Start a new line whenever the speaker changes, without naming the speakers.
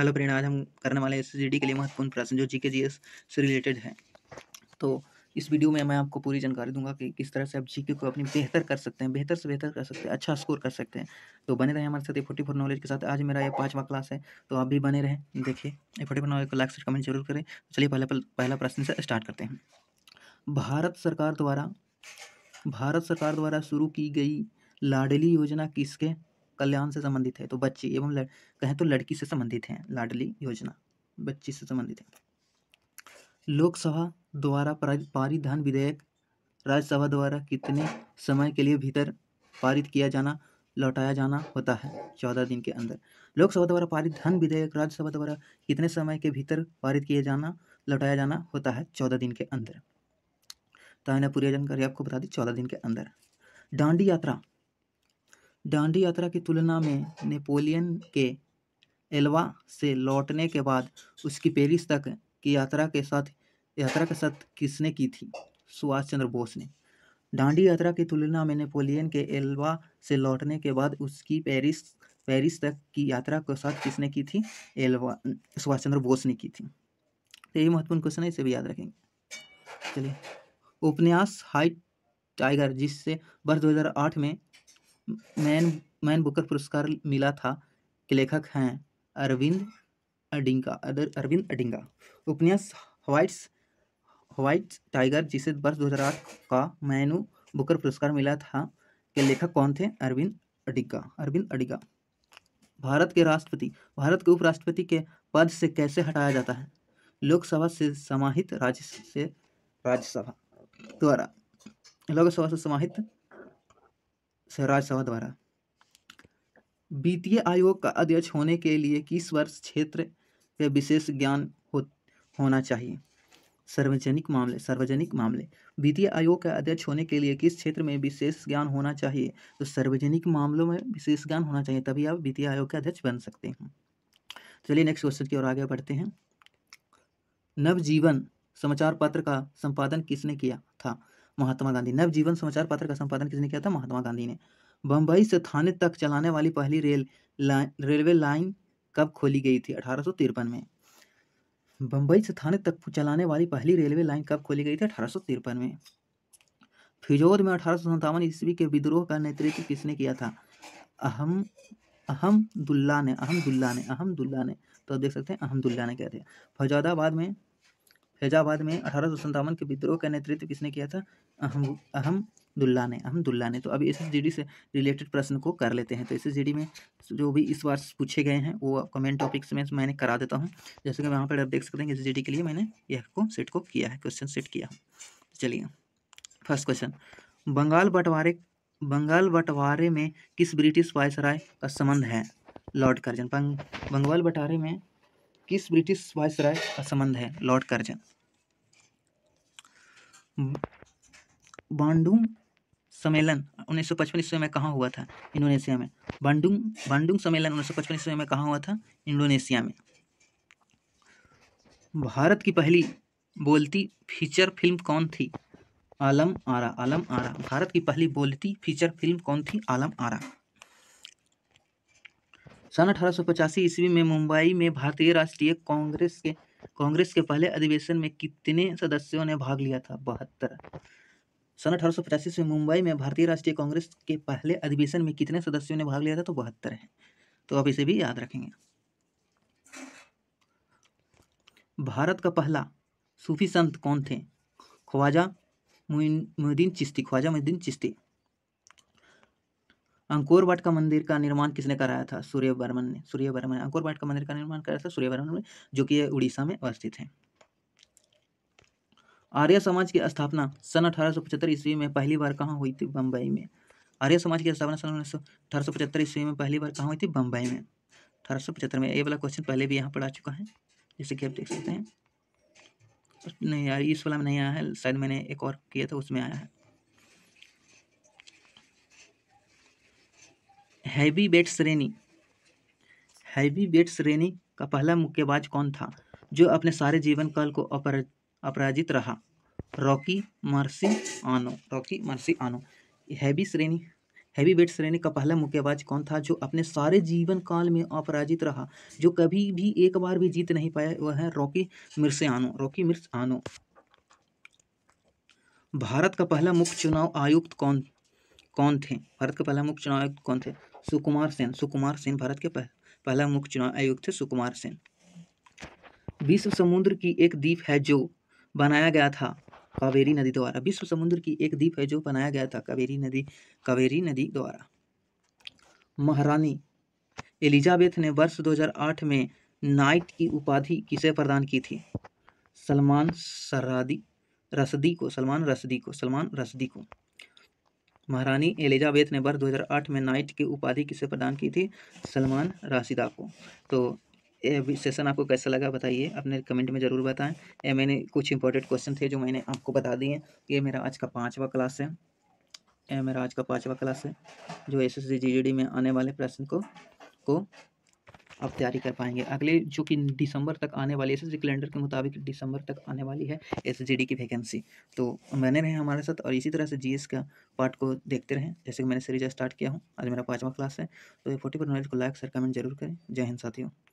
hello प्रेरणा आज हम करने वाले एस के लिए महत्वपूर्ण प्रश्न जो जीके जीएस जी एस से रिलेटेड है तो इस वीडियो में मैं आपको पूरी जानकारी दूंगा कि किस तरह से आप जीके को अपनी बेहतर कर सकते हैं बेहतर से बेहतर कर सकते हैं अच्छा स्कोर कर सकते हैं तो बने रहें हमारे साथ ए फोर्टी फोर नॉलेज के साथ आज मेरा ये पाँचवा क्लास है तो आप भी बने रहें देखिए ए फोर्टी फोर नॉलेज को लाइक से कमेंट जरूर करें चलिए पहले पहला प्रश्न से स्टार्ट करते हैं भारत सरकार द्वारा भारत सरकार द्वारा शुरू की गई लाडली योजना किसके कल्याण से संबंधित है तो बच्ची एवं कहें तो लड़की से संबंधित है लाडली योजना बच्ची से संबंधित है लोकसभा द्वारा पारित धन विधेयक राज्यसभा द्वारा कितने समय के लिए भीतर पारित किया जाना लौटाया जाना होता है चौदह दिन के अंदर लोकसभा द्वारा पारित धन विधेयक राज्यसभा द्वारा कितने समय के भीतर पारित किया जाना लौटाया जाना होता है चौदह दिन के अंदर तो मैंने पूरी जानकारी आपको बता दी चौदह दिन के अंदर डांडी यात्रा डांडी यात्रा की तुलना में नेपोलियन के एलवा से लौटने के बाद उसकी पेरिस तक की यात्रा के साथ यात्रा के साथ किसने की थी सुभाष चंद्र बोस ने डांडी यात्रा की तुलना में नेपोलियन के एलवा से लौटने के बाद उसकी पेरिस पेरिस तक की यात्रा के साथ किसने की थी एलवा सुभाष चंद्र बोस ने की थी तो यही महत्वपूर्ण क्वेश्चन है इसे भी याद रखेंगे चलिए उपन्यास हाइट टाइगर जिससे वर्ष 2008 में मैन मैन बुकर पुरस्कार मिला था के लेखक हैं अरविंद अडिंगा अरविंद अडिंगा उपन्यास वाइट्स वाइट टाइगर जिसे वर्ष 2008 का मैनु बुकर पुरस्कार मिला था के लेखक कौन थे अरविंद अडिगा अरविंद अडिगा भारत के राष्ट्रपति भारत के उपराष्ट्रपति के पद से कैसे हटाया जाता है लोकसभा से समाहित राज्य से राज्यसभा द्वारा लोकसभा से समाहित स्वराज सभा द्वारा वित्तीय आयोग का अध्यक्ष होने के लिए किस वर्ष क्षेत्र का विशेष ज्ञान हो होना चाहिए सार्वजनिक मामले सार्वजनिक मामले वित्तीय आयोग का अध्यक्ष होने के लिए किस क्षेत्र में विशेष ज्ञान होना चाहिए तो सार्वजनिक मामलों में विशेष ज्ञान होना चाहिए तभी आप वित्तीय आयोग के अध्यक्ष बन सकते हैं चलिए नेक्स्ट क्वेश्चन की ओर आगे बढ़ते हैं नवजीवन समाचार पत्र का संपादन किसने किया था महात्मा गांधी नवजीवन समाचार पत्र का संपादन किसने किया था महात्मा गांधी ने बम्बई से थाने तक चलाने वाली पहली रेल लाइन रेलवे लाइन कब खोली गई थी अठारह में बम्बई से थाने तक चलाने वाली पहली रेलवे लाइन कब खोली गई थी अठारह में फिजोर में अठारह ईस्वी के विद्रोह का नेतृत्व किसने किया था अहम अहमदुल्ला ने अहमदुल्ला ने अहमदुल्ला ने तो देख सकते हैं अहमदुल्ला ने क्या थे फौजादाबाद में फैजाबाद में अठारह के विद्रोह का नेतृत्व किसने किया था अहम अहमदुल्ला ने अहमदुल्ला ने तो अभी एस से रिलेटेड प्रश्न को कर लेते हैं तो एस में जो भी इस बार पूछे गए हैं वो कमेंट टॉपिक्स में मैंने करा देता हूँ जैसे कि वहाँ पर आप देख सकते हैं एस के लिए मैंने यह को सेट को किया है क्वेश्चन सेट किया चलिए फर्स्ट क्वेश्चन बंगाल बंटवारे बंगाल बंटवारे में किस ब्रिटिश वायसराय का संबंध है लॉर्ड कर्जन बंगाल बंटवारे में किस ब्रिटिश वायसराय का संबंध है लॉर्ड कर्जन बांडुंग सम्मेलन 1955 ईस्वी में कहाँ हुआ था इंडोनेशिया में बांडुंग बांडुंग सम्मेलन 1955 ईस्वी में कहाँ हुआ था इंडोनेशिया में भारत की पहली बोलती फीचर फिल्म कौन थी आलम आरा आलम आरा भारत की पहली बोलती फीचर फिल्म कौन थी आलम आरा सन अठारह सौ पचासी ईस्वी में मुंबई में भारतीय राष्ट्रीय कांग्रेस के कांग्रेस के पहले अधिवेशन में कितने सदस्यों ने भाग लिया था बहत्तर सन अठारह सौ पचासी में मुंबई में भारतीय राष्ट्रीय कांग्रेस के पहले अधिवेशन में कितने सदस्यों ने भाग लिया था तो बहत्तर है तो आप इसे भी याद रखेंगे भारत का पहला सूफी संत कौन थे ख्वाजा मुइन मुहिद्दीन चिश्ती ख्वाजा मुहिद्दीन चिश्ती अंकोर वाट का मंदिर का निर्माण किसने कराया था सूर्य वर्मन ने सूर्य वर्मन ने अंकोर वाट का मंदिर का निर्माण कराया था सूर्य वर्मन ने जो कि उड़ीसा में अवस्थित है आर्य समाज की स्थापना सन अठारह ईस्वी में पहली बार कहाँ हुई थी बम्बई में आर्य समाज की स्थापना सन उन्नीस सौ ईस्वी में पहली बार कहाँ हुई थी बम्बई में अठारह में ये वाला क्वेश्चन पहले भी यहाँ पर आ चुका है जैसे कि आप देख सकते हैं नहीं यार इस वाला में नहीं आया है शायद मैंने एक और किया था उसमें आया है हैवी बेट श्रेणी हैवी बेट श्रेणी का पहला मुक्केबाज कौन था जो अपने सारे जीवन काल को अपर अपराजित रहा Rocky Marciano Rocky Marciano heavy श्रेणी हैवी बेट श्रेणी का पहला मुक्केबाज कौन था जो अपने सारे जीवन काल में अपराजित रहा जो कभी भी एक बार भी जीत नहीं पाया वह है रॉकी आनो रॉकी मिर्स आनो भारत का पहला मुख्य चुनाव आयुक्त कौन कौन थे भारत के पहला मुख्य चुनाव आयुक्त कौन थे सुकुमार सेन सुकुमार सेन भारत के पहला मुख्य चुनाव आयुक्त थे सुकुमार सेन विश्व समुद्र की एक द्वीप है जो बनाया गया था कावेरी नदी द्वारा विश्व समुद्र की एक द्वीप है जो बनाया गया था कावेरी नदी कावेरी नदी द्वारा महारानी एलिजाबेथ ने वर्ष 2008 में नाइट की उपाधि किसे प्रदान की थी सलमान सरादी रसदी को सलमान रसदी को सलमान रसदी को महारानी एलिजाबेथ ने वर्ष 2008 में नाइट की उपाधि किसे प्रदान की थी सलमान राशिदा को तो ये सेशन आपको कैसा लगा बताइए अपने कमेंट में ज़रूर बताएं ये मैंने कुछ इंपॉर्टेंट क्वेश्चन थे जो मैंने आपको बता दिए ये मेरा आज का पाँचवा क्लास है ये मेरा आज का पाँचवा क्लास है जो एस एस में आने वाले प्रश्न को को अब तैयारी कर पाएंगे अगले जो कि दिसंबर तक आने वाली एस एस कैलेंडर के मुताबिक दिसंबर तक आने वाली है एस की वैकेंसी तो मैंने रहें हमारे साथ और इसी तरह से जी का पार्ट को देखते रहें जैसे कि मैंने सीरीज स्टार्ट किया हूँ आज मेरा पाँचवा क्लास है तो फोर्टी पर नॉलेज को लाइक सर कमेंट जरूर करें जय हिंद साथियों